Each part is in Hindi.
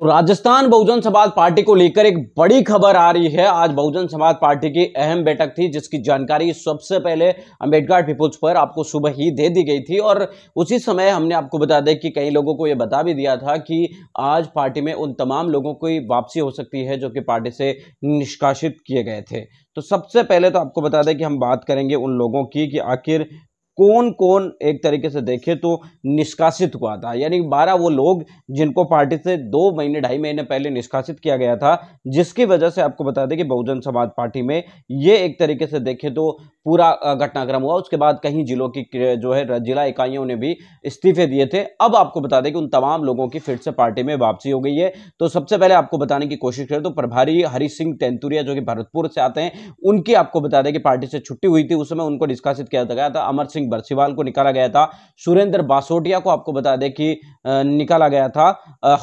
तो राजस्थान बहुजन समाज पार्टी को लेकर एक बड़ी खबर आ रही है आज बहुजन समाज पार्टी की अहम बैठक थी जिसकी जानकारी सबसे पहले अम्बेडकर पीपुल्स पर आपको सुबह ही दे दी गई थी और उसी समय हमने आपको बता दें कि कई लोगों को यह बता भी दिया था कि आज पार्टी में उन तमाम लोगों की वापसी हो सकती है जो कि पार्टी से निष्कासित किए गए थे तो सबसे पहले तो आपको बता दें कि हम बात करेंगे उन लोगों की कि आखिर कौन कौन एक तरीके से देखे तो निष्कासित हुआ था यानी बारह वो लोग जिनको पार्टी से दो महीने ढाई महीने पहले निष्कासित किया गया था जिसकी वजह से आपको बता दें कि बहुजन समाज पार्टी में ये एक तरीके से देखे तो पूरा घटनाक्रम हुआ उसके बाद कहीं जिलों की जो है जिला इकाइयों ने भी इस्तीफे दिए थे अब आपको बता दें कि उन तमाम लोगों की फिर से पार्टी में वापसी हो गई है तो सबसे पहले आपको बताने की कोशिश करें तो प्रभारी हरि सिंह तेंतुरिया जो कि भरतपुर से आते हैं उनकी आपको बता दें कि पार्टी से छुट्टी हुई थी उस समय उनको निष्कासित किया गया था अमर सिंह सिंह बरसीवाल को निकाला गया था सुरेंद्र बासोटिया को आपको बता दें कि निकाला गया था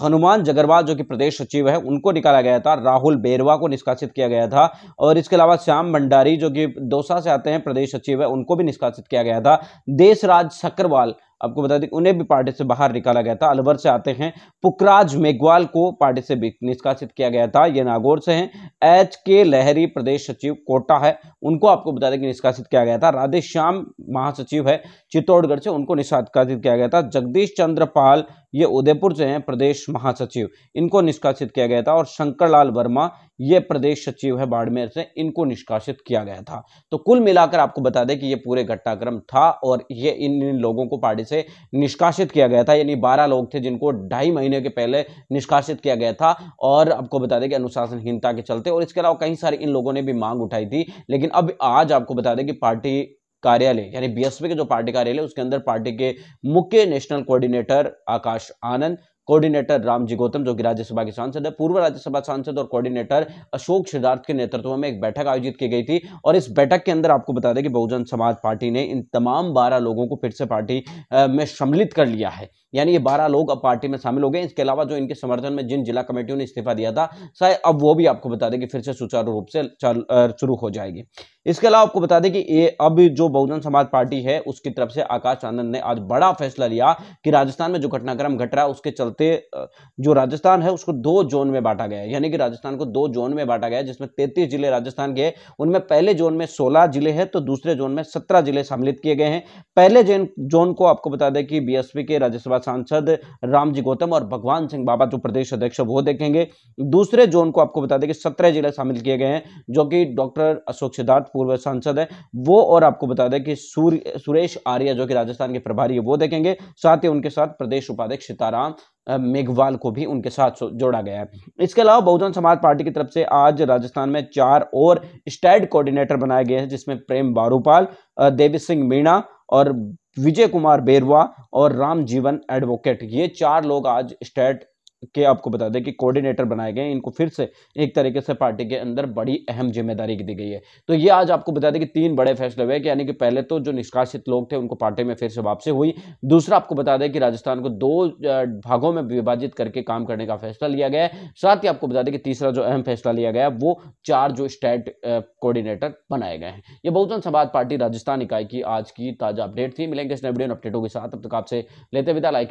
हनुमान जगरवाल जो कि प्रदेश सचिव है उनको निकाला गया था राहुल बेरवा को निष्कासित किया गया था और इसके अलावा श्याम भंडारी जो कि दौसा से आते हैं प्रदेश सचिव है उनको भी निष्कासित किया गया था देशराज सकरवाल आपको बता दें उन्हें भी पार्टी से बाहर निकाला गया था अलवर से आते हैं पुकराज मेघवाल को पार्टी से निष्कासित किया गया था ये नागौर से हैं एच के लहरी प्रदेश सचिव कोटा है उनको आपको बता दें कि निष्कासित किया गया था राधेश श्याम महासचिव है चित्तौड़गढ़ से उनको निष्कासित किया गया था जगदीश चंद्रपाल ये उदयपुर से हैं प्रदेश महासचिव इनको निष्कासित किया गया था और शंकर लाल वर्मा ये प्रदेश सचिव है बाड़मेर से इनको निष्कासित किया गया था तो कुल मिलाकर आपको बता दें कि ये पूरे घटनाक्रम था और ये इन इन लोगों को पार्टी से निष्कासित किया गया था यानी बारह लोग थे जिनको ढाई महीने के पहले निष्कासित किया गया था और आपको बता दें कि अनुशासनहीनता के चलते और इसके अलावा कई सारे इन लोगों ने भी मांग उठाई थी लेकिन अब आज आपको बता दें कि पार्टी कार्यालय यानी बीएसपी के जो पार्टी कार्यालय उसके अंदर पार्टी के मुख्य national coordinator Akash Anand coordinator Ramji Gautam जो कि राज्यसभा के सांसद है पूर्व राज्यसभा सांसद और कोऑर्डिनेटर अशोक सिद्धार्थ के नेतृत्व में एक बैठक आयोजित की गई थी और इस बैठक के अंदर आपको बता दें कि बहुजन समाज पार्टी ने इन तमाम बारह लोगों को फिर से पार्टी में सम्मिलित कर लिया है यानी ये बारह लोग अब पार्टी में शामिल हो गए इसके अलावा जो इनके समर्थन में जिन जिला कमेटियों ने इस्तीफा दिया था शायद अब वो भी आपको बता दें कि फिर से सुचारू रूप से शुरू हो जाएगी इसके अलावा आपको बता दें कि ए, अब जो बहुजन समाज पार्टी है उसकी तरफ से आकाश आनंद ने आज बड़ा फैसला लिया कि राजस्थान में जो घटनाक्रम घट रहा है उसके चलते जो राजस्थान है उसको दो जोन में बांटा गया है यानी कि राजस्थान को दो जोन में बांटा गया है जिसमें तैतीस जिले राजस्थान के उनमें पहले जोन में सोलह जिले हैं तो दूसरे जोन में सत्रह जिले सम्मिलित किए गए हैं पहले जोन को आपको बता दें कि बी के राज्यसभा सांसद रामजी गौतम और भगवान सिंह बाबा जो प्रदेश अध्यक्ष वो देखेंगे दूसरे जोन को आपको बता दें कि सत्रह जिले शामिल किए गए हैं जो कि डॉक्टर अशोक सिद्धार्थ पूर्व सांसद है वो और आपको बता दें कि सूर्य सुरेश आर्या जो कि राजस्थान के प्रभारी है वो देखेंगे साथ ही उनके साथ प्रदेश उपाध्यक्ष सीताराम मेघवाल को भी उनके साथ जोड़ा गया है इसके अलावा बहुजन समाज पार्टी की तरफ से आज राजस्थान में चार और स्टेट कोऑर्डिनेटर बनाए गए हैं जिसमें प्रेम बारूपाल देवी सिंह मीणा और विजय कुमार बेरवा और राम जीवन एडवोकेट ये चार लोग आज स्टेट के आपको बता दें कि कोऑर्डिनेटर बनाए गए इनको फिर से एक तरीके से पार्टी के अंदर बड़ी अहम जिम्मेदारी दी गई है तो ये आज आपको बता दें कि तीन बड़े फैसले हुए कि यानी कि पहले तो जो निष्कासित लोग थे उनको पार्टी में फिर से वापसी हुई दूसरा आपको बता दें कि राजस्थान को दो भागों में विभाजित करके काम करने का फैसला लिया गया साथ ही आपको बता दें कि तीसरा जो अहम फैसला लिया गया वो चार जो स्टेट कोऑर्डिनेटर बनाए गए हैं ये बहुजन समाज पार्टी राजस्थान इकाई की आज की ताज़ा अपडेट थी मिलेंगे इस नए वीडियो अपडेटों के साथ अब तक आपसे लेते विदा लाइक